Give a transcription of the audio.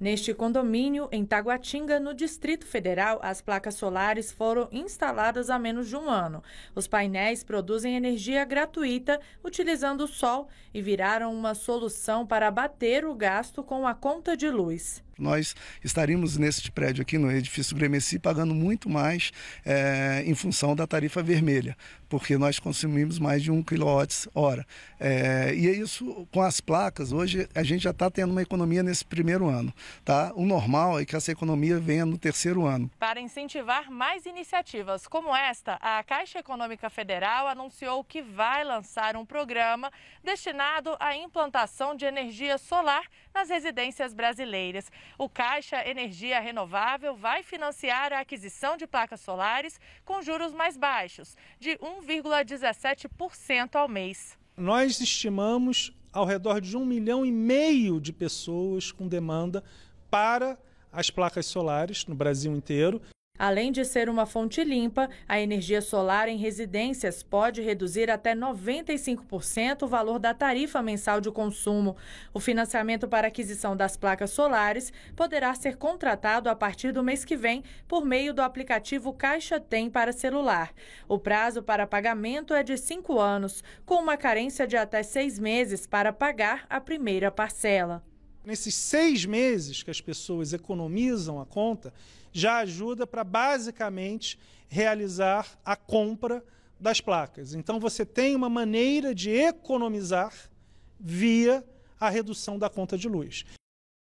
Neste condomínio, em Taguatinga, no Distrito Federal, as placas solares foram instaladas há menos de um ano. Os painéis produzem energia gratuita utilizando o sol e viraram uma solução para abater o gasto com a conta de luz nós estaríamos neste prédio aqui no edifício Gremessi, pagando muito mais é, em função da tarifa vermelha, porque nós consumimos mais de 1 kWh. É, e é isso com as placas, hoje a gente já está tendo uma economia nesse primeiro ano. Tá? O normal é que essa economia venha no terceiro ano. Para incentivar mais iniciativas como esta, a Caixa Econômica Federal anunciou que vai lançar um programa destinado à implantação de energia solar nas residências brasileiras. O Caixa Energia Renovável vai financiar a aquisição de placas solares com juros mais baixos, de 1,17% ao mês. Nós estimamos ao redor de um milhão e meio de pessoas com demanda para as placas solares no Brasil inteiro. Além de ser uma fonte limpa, a energia solar em residências pode reduzir até 95% o valor da tarifa mensal de consumo. O financiamento para aquisição das placas solares poderá ser contratado a partir do mês que vem por meio do aplicativo Caixa Tem para celular. O prazo para pagamento é de cinco anos, com uma carência de até seis meses para pagar a primeira parcela nesses seis meses que as pessoas economizam a conta, já ajuda para basicamente realizar a compra das placas. Então você tem uma maneira de economizar via a redução da conta de luz.